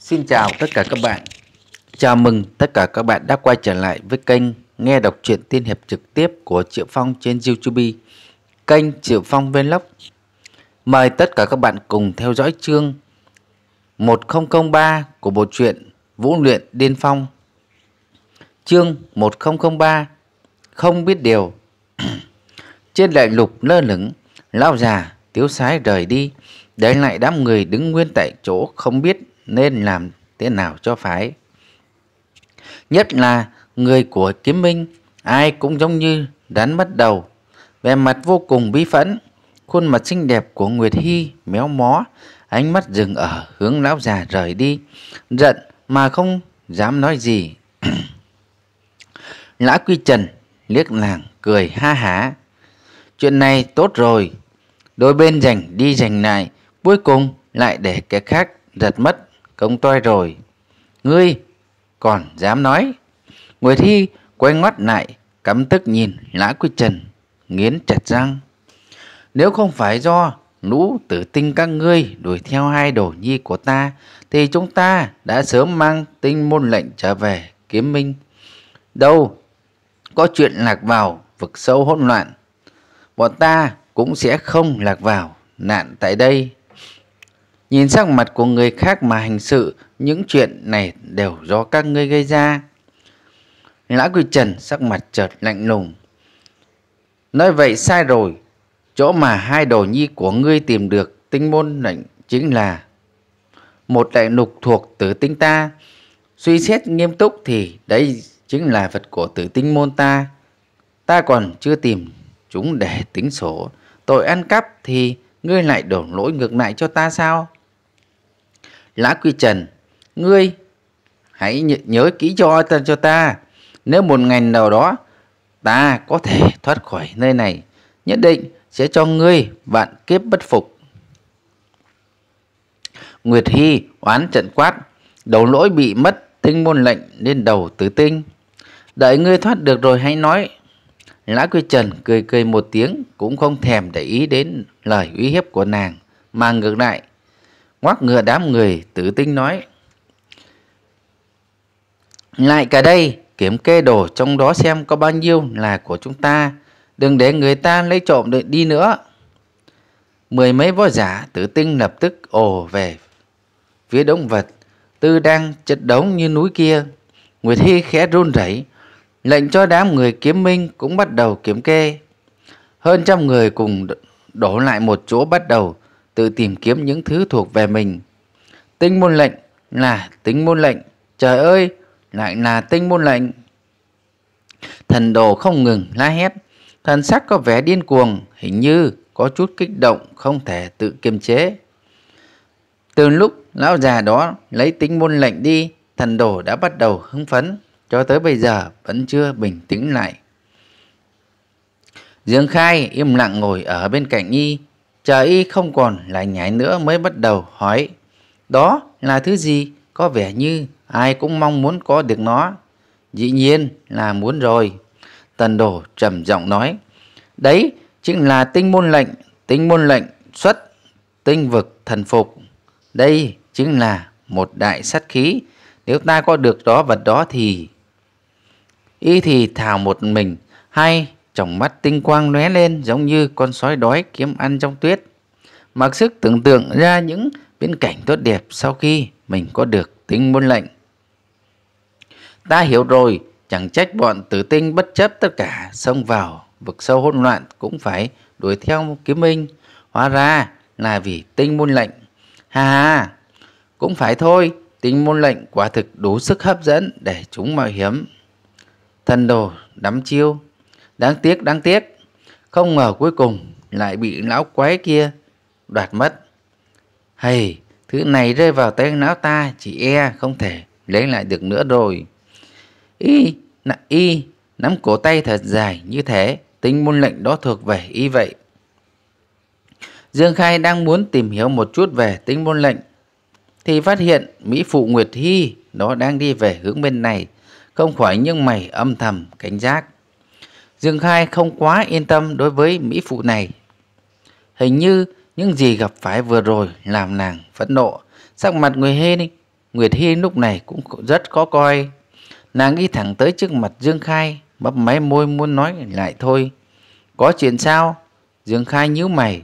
Xin chào tất cả các bạn. Chào mừng tất cả các bạn đã quay trở lại với kênh nghe đọc truyện tiên hiệp trực tiếp của Triệu Phong trên YouTube. Kênh Triệu Phong Vlog. Mời tất cả các bạn cùng theo dõi chương 1003 của bộ truyện Vũ luyện điên phong. Chương 1003 Không biết điều. trên đại lục lơ lửng, lão già Tiếu sái rời đi Để lại đám người đứng nguyên tại chỗ không biết nên làm thế nào cho phải. Nhất là người của Kiếm Minh, ai cũng giống như đán mất đầu, vẻ mặt vô cùng bi phẫn, khuôn mặt xinh đẹp của Nguyệt Hy méo mó, ánh mắt dừng ở hướng lão già rời đi, giận mà không dám nói gì. Lã Quy Trần liếc nàng cười ha hả. Chuyện này tốt rồi, đôi bên giành đi giành lại, cuối cùng lại để kẻ khác giật mất công toi rồi. Ngươi còn dám nói. Người thi quay ngoắt lại, cắm tức nhìn lã quy trần, nghiến chặt răng. Nếu không phải do lũ tử tinh các ngươi đuổi theo hai đồ nhi của ta, thì chúng ta đã sớm mang tinh môn lệnh trở về kiếm minh. Đâu có chuyện lạc vào vực sâu hỗn loạn, bọn ta cũng sẽ không lạc vào nạn tại đây. Nhìn sắc mặt của người khác mà hành sự, những chuyện này đều do các ngươi gây ra. Lã Quy Trần sắc mặt chợt lạnh lùng. Nói vậy sai rồi, chỗ mà hai đồ nhi của ngươi tìm được tinh môn lệnh chính là một đại lục thuộc tử tinh ta. Suy xét nghiêm túc thì đấy chính là vật của tử tinh môn ta. Ta còn chưa tìm chúng để tính sổ. Tội ăn cắp thì ngươi lại đổ lỗi ngược lại cho ta sao? Lá Quy Trần, ngươi hãy nhớ kỹ cho ta cho ta. Nếu một ngày nào đó ta có thể thoát khỏi nơi này, nhất định sẽ cho ngươi vạn kiếp bất phục. Nguyệt Hy oán trận quát, đầu lỗi bị mất tinh môn lệnh lên đầu Tử tinh. Đợi ngươi thoát được rồi hãy nói. Lã Quy Trần cười cười một tiếng cũng không thèm để ý đến lời uy hiếp của nàng, mà ngược lại ngoác ngựa đám người tử tinh nói lại cả đây kiểm kê đồ trong đó xem có bao nhiêu là của chúng ta đừng để người ta lấy trộm được đi nữa mười mấy võ giả tử tinh lập tức ồ về phía động vật tư đang chật đống như núi kia nguyệt hy khẽ run rẩy lệnh cho đám người kiếm minh cũng bắt đầu kiểm kê hơn trăm người cùng đổ lại một chỗ bắt đầu tự tìm kiếm những thứ thuộc về mình. Tinh môn lệnh là tinh môn lệnh, trời ơi, lại là tinh môn lệnh. Thần đồ không ngừng la hét, thần sắc có vẻ điên cuồng, hình như có chút kích động không thể tự kiềm chế. Từ lúc lão già đó lấy tính môn lệnh đi, thần đồ đã bắt đầu hứng phấn, cho tới bây giờ vẫn chưa bình tĩnh lại. Dương Khai im lặng ngồi ở bên cạnh Nhi, chờ y không còn lại nhảy nữa mới bắt đầu hỏi. Đó là thứ gì? Có vẻ như ai cũng mong muốn có được nó. Dĩ nhiên là muốn rồi. Tần đồ trầm giọng nói. Đấy chính là tinh môn lệnh, tinh môn lệnh xuất tinh vực thần phục. Đây chính là một đại sát khí. Nếu ta có được đó vật đó thì... Y thì thảo một mình hay trong mắt tinh quang lóe lên giống như con sói đói kiếm ăn trong tuyết. Mặc sức tưởng tượng ra những biến cảnh tốt đẹp sau khi mình có được tính môn lệnh. Ta hiểu rồi, chẳng trách bọn tử tinh bất chấp tất cả xông vào vực sâu hỗn loạn cũng phải đuổi theo kiếm minh. Hóa ra là vì tinh môn lệnh. Ha ha, cũng phải thôi, tinh môn lệnh quả thực đủ sức hấp dẫn để chúng mạo hiểm. Thần đồ đắm chiêu Đáng tiếc, đáng tiếc. Không ngờ cuối cùng lại bị lão quái kia đoạt mất. Hay, thứ này rơi vào tay lão ta chỉ e không thể lấy lại được nữa rồi. Y, nạ y, nắm cổ tay thật dài như thế, tính môn lệnh đó thuộc về y vậy. Dương Khai đang muốn tìm hiểu một chút về tính môn lệnh, thì phát hiện Mỹ Phụ Nguyệt Hy nó đang đi về hướng bên này, không khỏi nhưng mày âm thầm cảnh giác. Dương Khai không quá yên tâm đối với Mỹ Phụ này. Hình như những gì gặp phải vừa rồi làm nàng phẫn nộ. Sắc mặt người Hê đi. Nguyệt Hy lúc này cũng rất khó coi. Nàng đi thẳng tới trước mặt Dương Khai, bắp máy môi muốn nói lại thôi. Có chuyện sao? Dương Khai nhíu mày.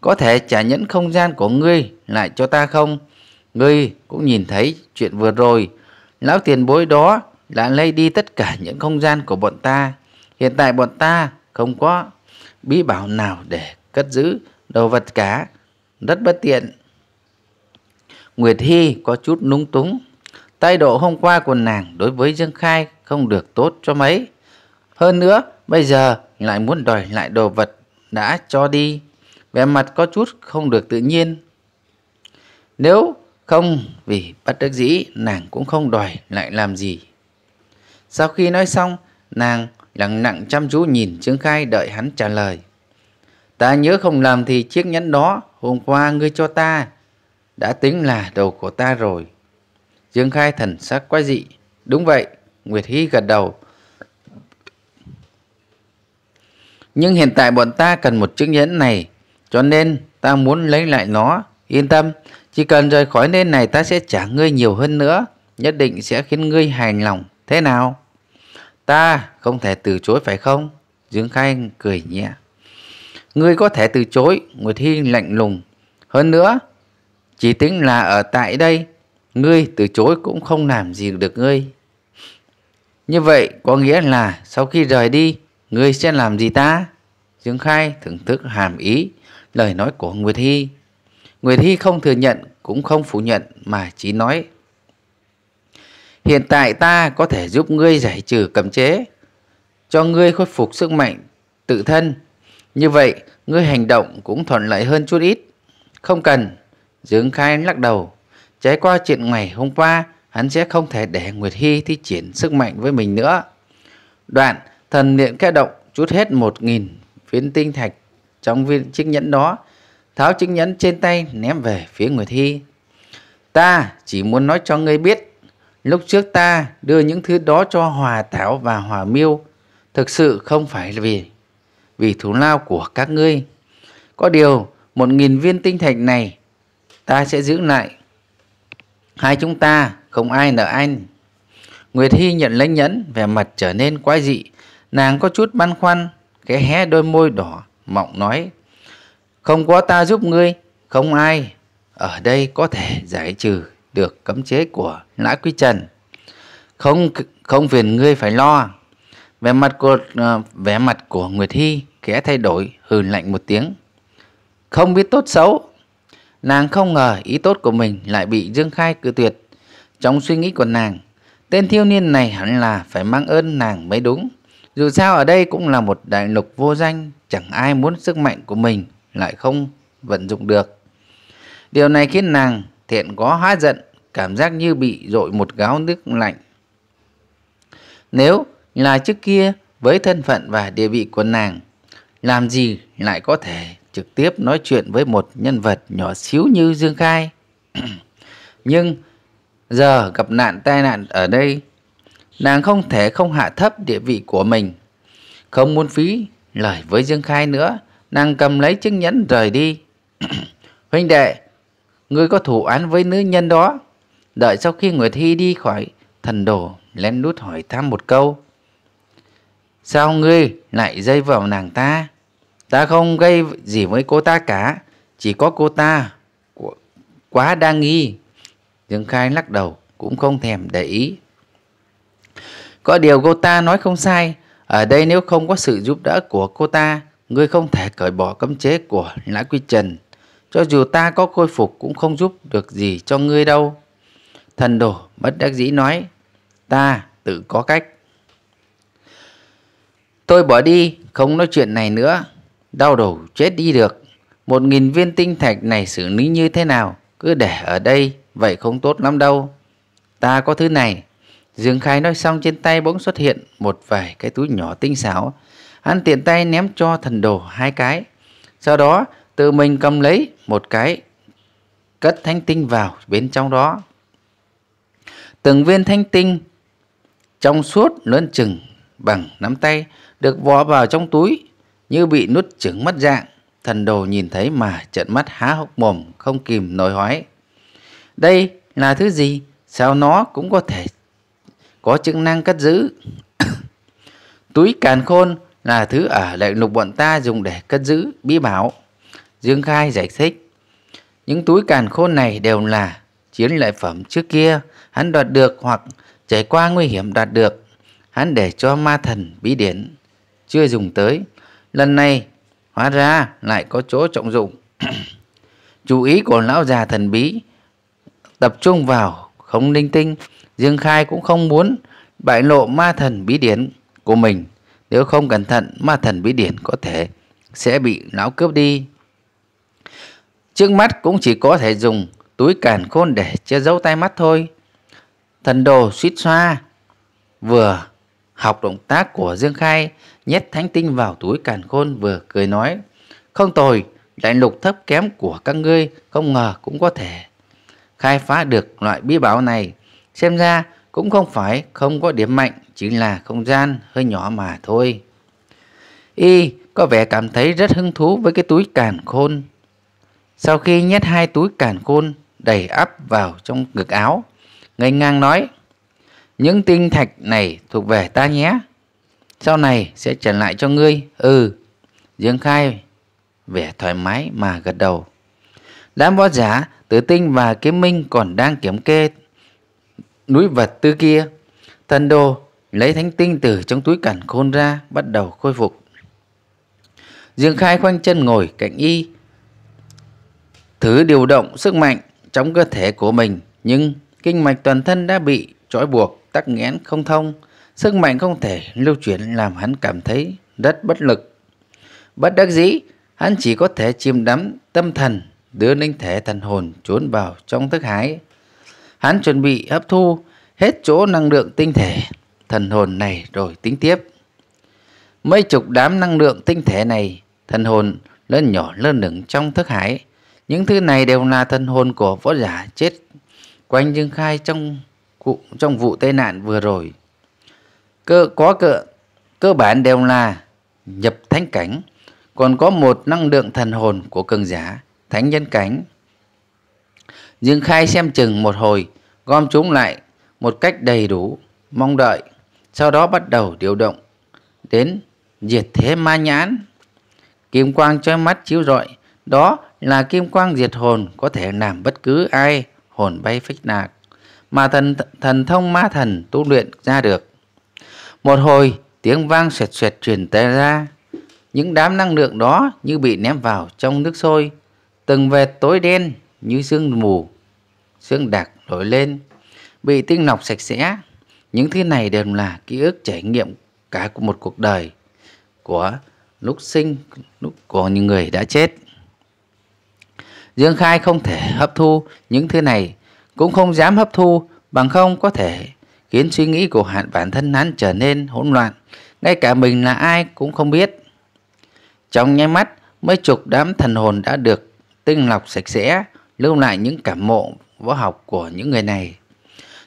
Có thể trả nhẫn không gian của ngươi lại cho ta không? Ngươi cũng nhìn thấy chuyện vừa rồi. Lão tiền bối đó đã lấy đi tất cả những không gian của bọn ta. Hiện tại bọn ta không có bí bảo nào để cất giữ đồ vật cả. Rất bất tiện. Nguyệt Hy có chút núng túng. Thái độ hôm qua của nàng đối với Dương Khai không được tốt cho mấy. Hơn nữa, bây giờ lại muốn đòi lại đồ vật đã cho đi. Vẻ mặt có chút không được tự nhiên. Nếu không vì bất đắc dĩ nàng cũng không đòi lại làm gì. Sau khi nói xong, nàng lặng nặng chăm chú nhìn Trương Khai đợi hắn trả lời. Ta nhớ không làm thì chiếc nhẫn đó hôm qua ngươi cho ta đã tính là đầu của ta rồi. trương Khai thần sắc quái dị. Đúng vậy, Nguyệt Hy gật đầu. Nhưng hiện tại bọn ta cần một chiếc nhẫn này, cho nên ta muốn lấy lại nó. Yên tâm, chỉ cần rời khỏi nơi này ta sẽ trả ngươi nhiều hơn nữa, nhất định sẽ khiến ngươi hài lòng. Thế nào? Ta không thể từ chối phải không? Dương khai cười nhẹ. Ngươi có thể từ chối, Nguyệt Hy lạnh lùng. Hơn nữa, chỉ tính là ở tại đây, ngươi từ chối cũng không làm gì được ngươi. Như vậy có nghĩa là sau khi rời đi, ngươi sẽ làm gì ta? Dương Khai thưởng thức hàm ý lời nói của Nguyệt Hy. Nguyệt Hy không thừa nhận cũng không phủ nhận mà chỉ nói Hiện tại ta có thể giúp ngươi giải trừ cấm chế, cho ngươi khôi phục sức mạnh tự thân. Như vậy, ngươi hành động cũng thuận lợi hơn chút ít. Không cần, Dương Khai lắc đầu. Trải qua chuyện ngày hôm qua, hắn sẽ không thể để Nguyệt Hy thi triển sức mạnh với mình nữa. Đoạn, thần niệm kẽ động, chút hết một nghìn phiến tinh thạch trong viên chiếc nhẫn đó, tháo chiếc nhẫn trên tay ném về phía Nguyệt Hy. Ta chỉ muốn nói cho ngươi biết Lúc trước ta đưa những thứ đó cho Hòa Thảo và Hòa Miêu, thực sự không phải vì vì thù lao của các ngươi. Có điều, một nghìn viên tinh thạch này ta sẽ giữ lại. Hai chúng ta không ai nợ anh. Nguyệt Hy nhận lấy nhẫn, vẻ mặt trở nên quái dị. Nàng có chút băn khoăn, cái hé đôi môi đỏ, mọng nói. Không có ta giúp ngươi, không ai. Ở đây có thể giải trừ được cấm chế của Lã Quý Trần. Không không phiền ngươi phải lo. Vẻ mặt của ờ, vẻ mặt của Nguyệt Thi khẽ thay đổi, hừ lạnh một tiếng. Không biết tốt xấu. Nàng không ngờ ý tốt của mình lại bị Dương Khai cự tuyệt. Trong suy nghĩ của nàng, tên thiếu niên này hẳn là phải mang ơn nàng mới đúng. Dù sao ở đây cũng là một đại lục vô danh, chẳng ai muốn sức mạnh của mình lại không vận dụng được. Điều này khiến nàng thiện có há giận cảm giác như bị dội một gáo nước lạnh nếu là trước kia với thân phận và địa vị của nàng làm gì lại có thể trực tiếp nói chuyện với một nhân vật nhỏ xíu như dương khai nhưng giờ gặp nạn tai nạn ở đây nàng không thể không hạ thấp địa vị của mình không muốn phí lời với dương khai nữa nàng cầm lấy chứng nhẫn rời đi huynh đệ Ngươi có thủ án với nữ nhân đó. Đợi sau khi người thi đi khỏi thần đồ, lén lút hỏi thăm một câu. Sao ngươi lại dây vào nàng ta? Ta không gây gì với cô ta cả. Chỉ có cô ta quá đa nghi. Dương Khai lắc đầu cũng không thèm để ý. Có điều cô ta nói không sai. Ở đây nếu không có sự giúp đỡ của cô ta, ngươi không thể cởi bỏ cấm chế của Lã Quy Trần. Cho dù ta có khôi phục cũng không giúp được gì cho ngươi đâu. Thần đồ bất đắc dĩ nói, ta tự có cách. Tôi bỏ đi, không nói chuyện này nữa. Đau đầu chết đi được. Một nghìn viên tinh thạch này xử lý như thế nào? Cứ để ở đây, vậy không tốt lắm đâu. Ta có thứ này. Dương Khai nói xong trên tay bỗng xuất hiện một vài cái túi nhỏ tinh xảo. Hắn tiện tay ném cho thần đồ hai cái. Sau đó tự mình cầm lấy một cái cất thanh tinh vào bên trong đó. Từng viên thanh tinh trong suốt lớn chừng bằng nắm tay được vò vào trong túi như bị nuốt chửng mất dạng. Thần đồ nhìn thấy mà trợn mắt há hốc mồm không kìm nổi hỏi. Đây là thứ gì? Sao nó cũng có thể có chức năng cất giữ? túi càn khôn là thứ ở lại lục bọn ta dùng để cất giữ bí bảo. Dương Khai giải thích. Những túi càn khôn này đều là chiến lợi phẩm trước kia hắn đoạt được hoặc trải qua nguy hiểm đoạt được. Hắn để cho ma thần bí điển chưa dùng tới. Lần này hóa ra lại có chỗ trọng dụng. Chú ý của lão già thần bí tập trung vào không linh tinh. Dương Khai cũng không muốn bại lộ ma thần bí điển của mình. Nếu không cẩn thận ma thần bí điển có thể sẽ bị lão cướp đi. Trước mắt cũng chỉ có thể dùng túi cản khôn để che giấu tay mắt thôi. Thần đồ suýt xoa. Vừa học động tác của Dương Khai nhét thánh tinh vào túi càn khôn vừa cười nói Không tồi, đại lục thấp kém của các ngươi không ngờ cũng có thể khai phá được loại bí bảo này Xem ra cũng không phải không có điểm mạnh chỉ là không gian hơi nhỏ mà thôi Y có vẻ cảm thấy rất hứng thú với cái túi càn khôn sau khi nhét hai túi cản khôn đầy ắp vào trong ngực áo, ngây ngang nói, những tinh thạch này thuộc về ta nhé. Sau này sẽ trả lại cho ngươi. Ừ, Dương Khai vẻ thoải mái mà gật đầu. Đám võ giả, tử tinh và kiếm minh còn đang kiểm kê núi vật tư kia. Thần đồ lấy thánh tinh từ trong túi cản khôn ra bắt đầu khôi phục. Dương Khai khoanh chân ngồi cạnh y thử điều động sức mạnh trong cơ thể của mình nhưng kinh mạch toàn thân đã bị trói buộc tắc nghẽn không thông sức mạnh không thể lưu chuyển làm hắn cảm thấy rất bất lực bất đắc dĩ hắn chỉ có thể chìm đắm tâm thần đưa linh thể thần hồn trốn vào trong thức hái hắn chuẩn bị hấp thu hết chỗ năng lượng tinh thể thần hồn này rồi tính tiếp mấy chục đám năng lượng tinh thể này thần hồn lớn nhỏ lơ lửng trong thức hải những thứ này đều là thân hồn của võ giả chết quanh Dương Khai trong cụ, trong vụ tai nạn vừa rồi. Cơ có cơ cơ bản đều là nhập thánh cảnh, còn có một năng lượng thần hồn của cường giả thánh nhân cảnh. Dương Khai xem chừng một hồi, gom chúng lại một cách đầy đủ, mong đợi, sau đó bắt đầu điều động đến diệt thế ma nhãn. Kim quang chói mắt chiếu rọi, đó là kim quang diệt hồn có thể làm bất cứ ai hồn bay phách lạc mà thần thần thông ma thần tu luyện ra được. Một hồi tiếng vang sệt sệt truyền tới ra, những đám năng lượng đó như bị ném vào trong nước sôi, từng vệt tối đen như sương mù, sương đặc nổi lên, bị tinh lọc sạch sẽ. Những thứ này đều là ký ức trải nghiệm cả một cuộc đời của lúc sinh lúc của những người đã chết. Dương Khai không thể hấp thu những thứ này, cũng không dám hấp thu, bằng không có thể khiến suy nghĩ của hạn bản thân hắn trở nên hỗn loạn, ngay cả mình là ai cũng không biết. Trong nháy mắt, mấy chục đám thần hồn đã được tinh lọc sạch sẽ, lưu lại những cảm mộ võ học của những người này.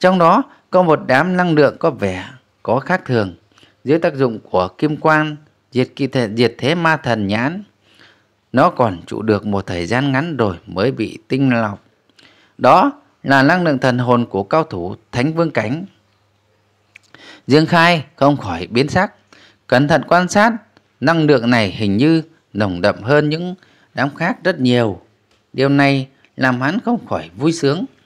Trong đó có một đám năng lượng có vẻ có khác thường dưới tác dụng của kim quan diệt, kỳ thể, diệt thế ma thần nhãn nó còn trụ được một thời gian ngắn rồi mới bị tinh lọc. Đó là năng lượng thần hồn của cao thủ Thánh Vương Cánh. Dương Khai không khỏi biến sắc. Cẩn thận quan sát, năng lượng này hình như nồng đậm hơn những đám khác rất nhiều. Điều này làm hắn không khỏi vui sướng.